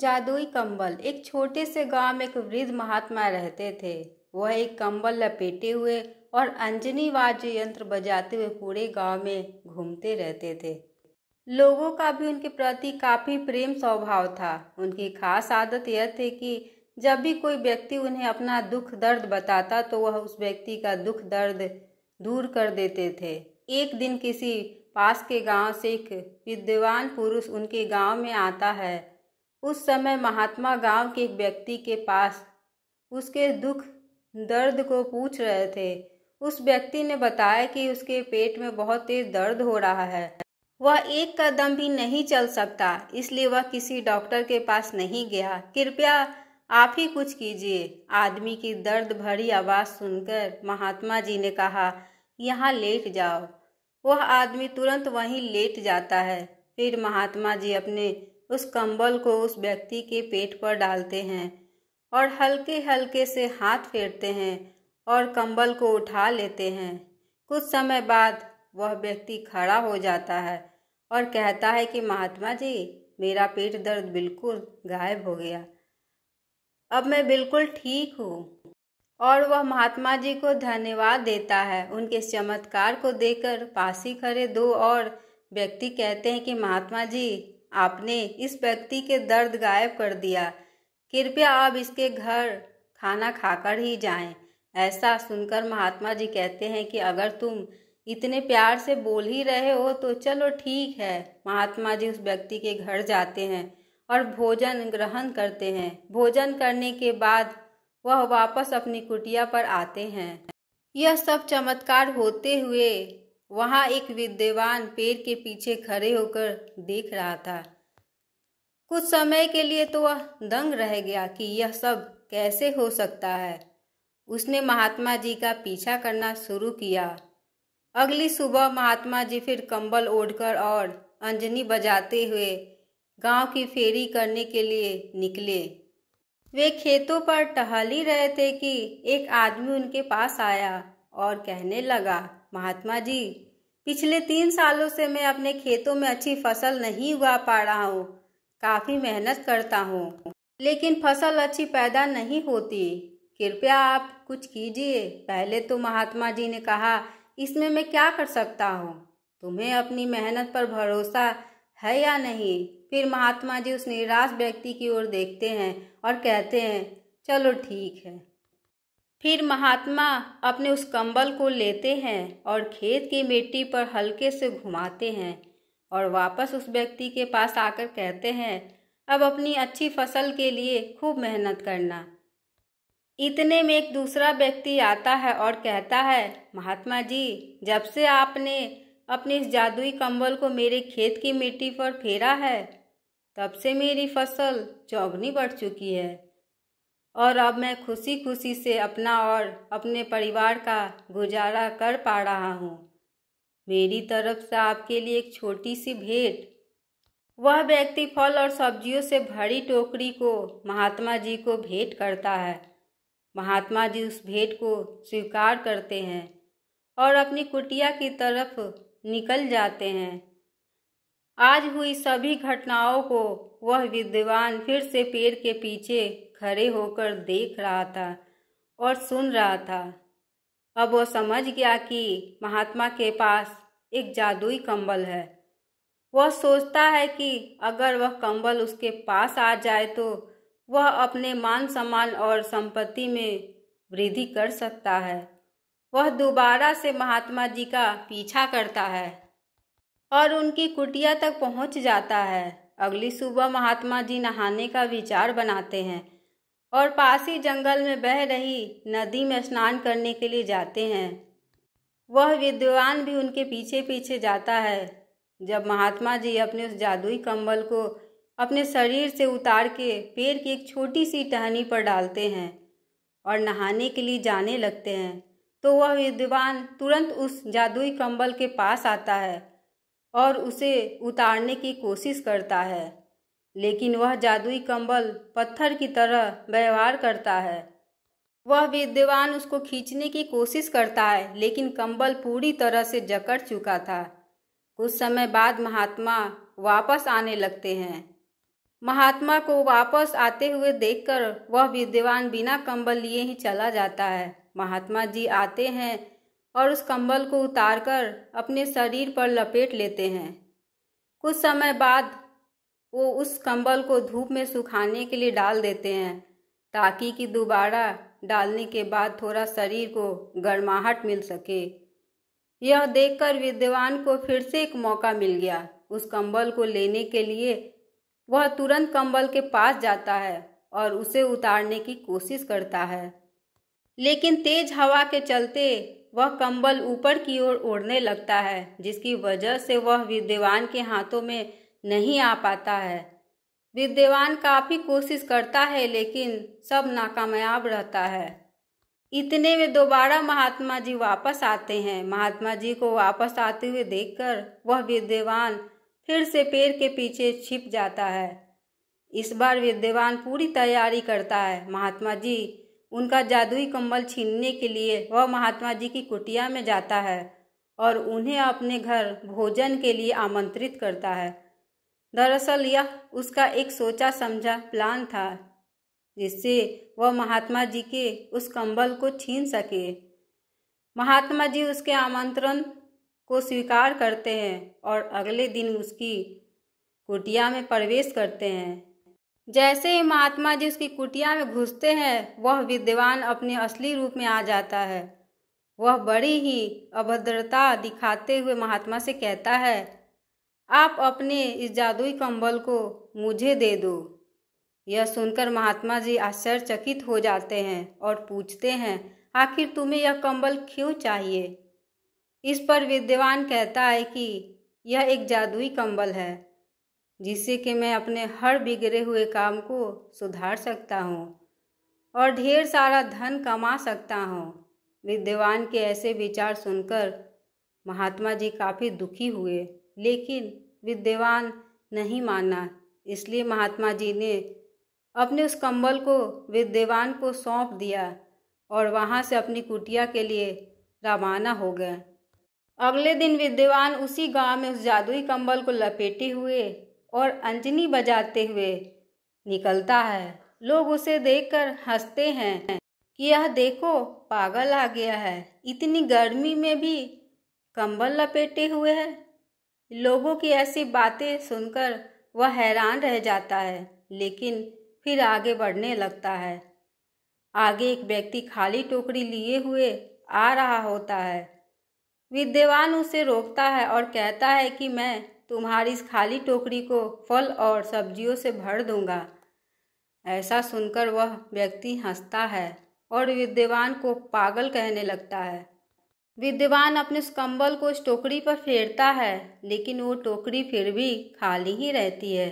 जादुई कंबल एक छोटे से गांव में एक वृद्ध महात्मा रहते थे वह एक कंबल लपेटे हुए और अंजनी वाद्य यंत्र बजाते हुए पूरे गांव में घूमते रहते थे लोगों का भी उनके प्रति काफ़ी प्रेम स्वभाव था उनकी खास आदत यह थी कि जब भी कोई व्यक्ति उन्हें अपना दुख दर्द बताता तो वह उस व्यक्ति का दुख दर्द दूर कर देते थे एक दिन किसी पास के गांव से एक विद्वान पुरुष उनके गांव में आता है उस समय महात्मा गांव के एक व्यक्ति के पास उसके दुख दर्द को पूछ रहे थे उस व्यक्ति ने बताया कि उसके पेट में बहुत तेज दर्द हो रहा है वह एक कदम भी नहीं चल सकता इसलिए वह किसी डॉक्टर के पास नहीं गया कृपया आप ही कुछ कीजिए आदमी की दर्द भरी आवाज़ सुनकर महात्मा जी ने कहा यहाँ लेट जाओ वह आदमी तुरंत वहीं लेट जाता है फिर महात्मा जी अपने उस कंबल को उस व्यक्ति के पेट पर डालते हैं और हल्के हल्के से हाथ फेरते हैं और कंबल को उठा लेते हैं कुछ समय बाद वह व्यक्ति खड़ा हो जाता है और कहता है कि महात्मा जी मेरा पेट दर्द बिल्कुल गायब हो गया अब मैं बिल्कुल ठीक हूँ और वह महात्मा जी को धन्यवाद देता है उनके चमत्कार को देकर पासी खड़े दो और व्यक्ति कहते हैं कि महात्मा जी आपने इस व्यक्ति के दर्द गायब कर दिया कृपया आप इसके घर खाना खाकर ही जाएं। ऐसा सुनकर महात्मा जी कहते हैं कि अगर तुम इतने प्यार से बोल ही रहे हो तो चलो ठीक है महात्मा जी उस व्यक्ति के घर जाते हैं और भोजन ग्रहण करते हैं भोजन करने के बाद वह वापस अपनी कुटिया पर आते हैं यह सब चमत्कार होते हुए वहाँ एक विद्यवान पेड़ के पीछे खड़े होकर देख रहा था कुछ समय के लिए तो वह दंग रह गया कि यह सब कैसे हो सकता है उसने महात्मा जी का पीछा करना शुरू किया अगली सुबह महात्मा जी फिर कंबल ओढ़कर और अंजनी बजाते हुए गांव की फेरी करने के लिए निकले वे खेतों पर टहल ही रहे थे कि एक आदमी उनके पास आया और कहने लगा महात्मा जी पिछले तीन सालों से मैं अपने खेतों में अच्छी फसल नहीं उगा पा रहा हूँ काफ़ी मेहनत करता हूँ लेकिन फसल अच्छी पैदा नहीं होती कृपया आप कुछ कीजिए पहले तो महात्मा जी ने कहा इसमें मैं क्या कर सकता हूँ तुम्हें अपनी मेहनत पर भरोसा है या नहीं फिर महात्मा जी उस निराश व्यक्ति की ओर देखते हैं और कहते हैं चलो ठीक है फिर महात्मा अपने उस कंबल को लेते हैं और खेत की मिट्टी पर हल्के से घुमाते हैं और वापस उस व्यक्ति के पास आकर कहते हैं अब अपनी अच्छी फसल के लिए खूब मेहनत करना इतने में एक दूसरा व्यक्ति आता है और कहता है महात्मा जी जब से आपने अपने इस जादुई कंबल को मेरे खेत की मिट्टी पर फेरा है तब से मेरी फसल चौगनी बढ़ चुकी है और अब मैं खुशी खुशी से अपना और अपने परिवार का गुजारा कर पा रहा हूँ मेरी तरफ से आपके लिए एक छोटी सी भेंट वह व्यक्ति फल और सब्जियों से भरी टोकरी को महात्मा जी को भेंट करता है महात्मा जी उस भेंट को स्वीकार करते हैं और अपनी कुटिया की तरफ निकल जाते हैं आज हुई सभी घटनाओं को वह विद्वान फिर से पेड़ के पीछे खड़े होकर देख रहा था और सुन रहा था अब वह समझ गया कि महात्मा के पास एक जादुई कंबल है वह सोचता है कि अगर वह कंबल उसके पास आ जाए तो वह अपने मान सम्मान और संपत्ति में वृद्धि कर सकता है वह दोबारा से महात्मा जी का पीछा करता है और उनकी कुटिया तक पहुंच जाता है अगली सुबह महात्मा जी नहाने का विचार बनाते हैं और पास ही जंगल में बह रही नदी में स्नान करने के लिए जाते हैं वह विद्वान भी उनके पीछे पीछे जाता है जब महात्मा जी अपने उस जादुई कंबल को अपने शरीर से उतार के पेड़ की एक छोटी सी टहनी पर डालते हैं और नहाने के लिए जाने लगते हैं तो वह विद्वान तुरंत उस जादुई कंबल के पास आता है और उसे उतारने की कोशिश करता है लेकिन वह जादुई कंबल पत्थर की तरह व्यवहार करता है वह विद्यवान उसको खींचने की कोशिश करता है लेकिन कंबल पूरी तरह से जकड़ चुका था कुछ समय बाद महात्मा वापस आने लगते हैं महात्मा को वापस आते हुए देखकर वह विद्यवान बिना कंबल लिए ही चला जाता है महात्मा जी आते हैं और उस कंबल को उतारकर अपने शरीर पर लपेट लेते हैं कुछ समय बाद वो उस कंबल को धूप में सुखाने के लिए डाल देते हैं ताकि कि दोबारा डालने के बाद थोड़ा शरीर को गर्माहट मिल सके यह देखकर विद्वान को फिर से एक मौका मिल गया उस कंबल को लेने के लिए वह तुरंत कंबल के पास जाता है और उसे उतारने की कोशिश करता है लेकिन तेज हवा के चलते वह कंबल ऊपर की ओर ओढ़ने लगता है जिसकी वजह से वह विद्यवान के हाथों में नहीं आ पाता है विद्यवान काफ़ी कोशिश करता है लेकिन सब नाकामयाब रहता है इतने में दोबारा महात्मा जी वापस आते हैं महात्मा जी को वापस आते हुए देखकर वह विद्यवान फिर से पेड़ के पीछे छिप जाता है इस बार विद्यवान पूरी तैयारी करता है महात्मा जी उनका जादुई कंबल छीनने के लिए वह महात्मा जी की कुटिया में जाता है और उन्हें अपने घर भोजन के लिए आमंत्रित करता है दरअसल यह उसका एक सोचा समझा प्लान था जिससे वह महात्मा जी के उस कंबल को छीन सके महात्मा जी उसके आमंत्रण को स्वीकार करते हैं और अगले दिन उसकी कुटिया में प्रवेश करते हैं जैसे ही महात्मा जी उसकी कुटिया में घुसते हैं वह विद्वान अपने असली रूप में आ जाता है वह बड़ी ही अभद्रता दिखाते हुए महात्मा से कहता है आप अपने इस जादुई कंबल को मुझे दे दो यह सुनकर महात्मा जी आश्चर्यचकित हो जाते हैं और पूछते हैं आखिर तुम्हें यह कंबल क्यों चाहिए इस पर विद्वान कहता है कि यह एक जादुई कंबल है जिससे कि मैं अपने हर बिगड़े हुए काम को सुधार सकता हूँ और ढेर सारा धन कमा सकता हूँ विद्वान के ऐसे विचार सुनकर महात्मा जी काफ़ी दुखी हुए लेकिन विद्वान नहीं माना इसलिए महात्मा जी ने अपने उस कंबल को विद्वान को सौंप दिया और वहाँ से अपनी कुटिया के लिए रवाना हो गए अगले दिन विद्वान उसी गांव में उस जादुई कंबल को लपेटे हुए और अंजनी बजाते हुए निकलता है लोग उसे देखकर हंसते हैं कि यह देखो पागल आ गया है इतनी गर्मी में भी कंबल लपेटे हुए है लोगों की ऐसी बातें सुनकर वह हैरान रह जाता है लेकिन फिर आगे बढ़ने लगता है आगे एक व्यक्ति खाली टोकरी लिए हुए आ रहा होता है विद्यवान उसे रोकता है और कहता है कि मैं तुम्हारी इस खाली टोकरी को फल और सब्जियों से भर दूंगा ऐसा सुनकर वह व्यक्ति हंसता है और विद्यवान को पागल कहने लगता है विद्यवान अपने उस कम्बल को उस टोकरी पर फेरता है लेकिन वो टोकरी फिर भी खाली ही रहती है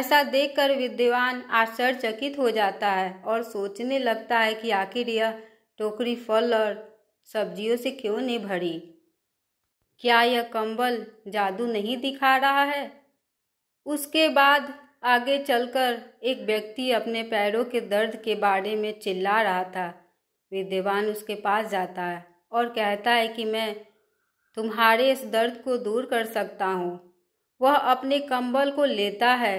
ऐसा देखकर विद्यवान आश्चर्यचकित हो जाता है और सोचने लगता है कि आखिर यह टोकरी फल और सब्जियों से क्यों नहीं भरी क्या यह कंबल जादू नहीं दिखा रहा है उसके बाद आगे चलकर एक व्यक्ति अपने पैरों के दर्द के बारे में चिल्ला रहा था विद्यवान उसके पास जाता है और कहता है कि मैं तुम्हारे इस दर्द को दूर कर सकता हूँ वह अपने कंबल को लेता है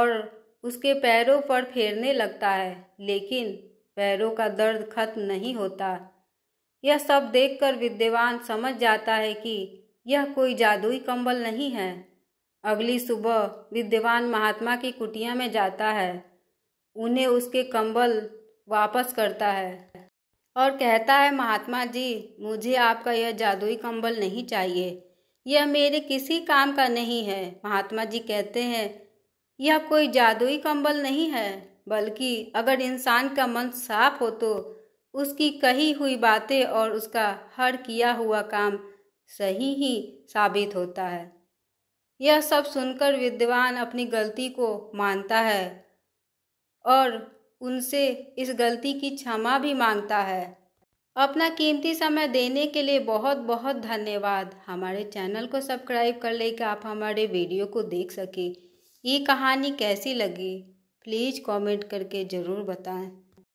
और उसके पैरों पर फेरने लगता है लेकिन पैरों का दर्द खत्म नहीं होता यह सब देखकर विद्यवान समझ जाता है कि यह कोई जादुई कंबल नहीं है अगली सुबह विद्यवान महात्मा की कुटिया में जाता है उन्हें उसके कंबल वापस करता है और कहता है महात्मा जी मुझे आपका यह जादुई कंबल नहीं चाहिए यह मेरे किसी काम का नहीं है महात्मा जी कहते हैं यह कोई जादुई कंबल नहीं है बल्कि अगर इंसान का मन साफ हो तो उसकी कही हुई बातें और उसका हर किया हुआ काम सही ही साबित होता है यह सब सुनकर विद्वान अपनी गलती को मानता है और उनसे इस गलती की क्षमा भी मांगता है अपना कीमती समय देने के लिए बहुत बहुत धन्यवाद हमारे चैनल को सब्सक्राइब कर ले कि आप हमारे वीडियो को देख सकें ये कहानी कैसी लगी प्लीज़ कमेंट करके ज़रूर बताएं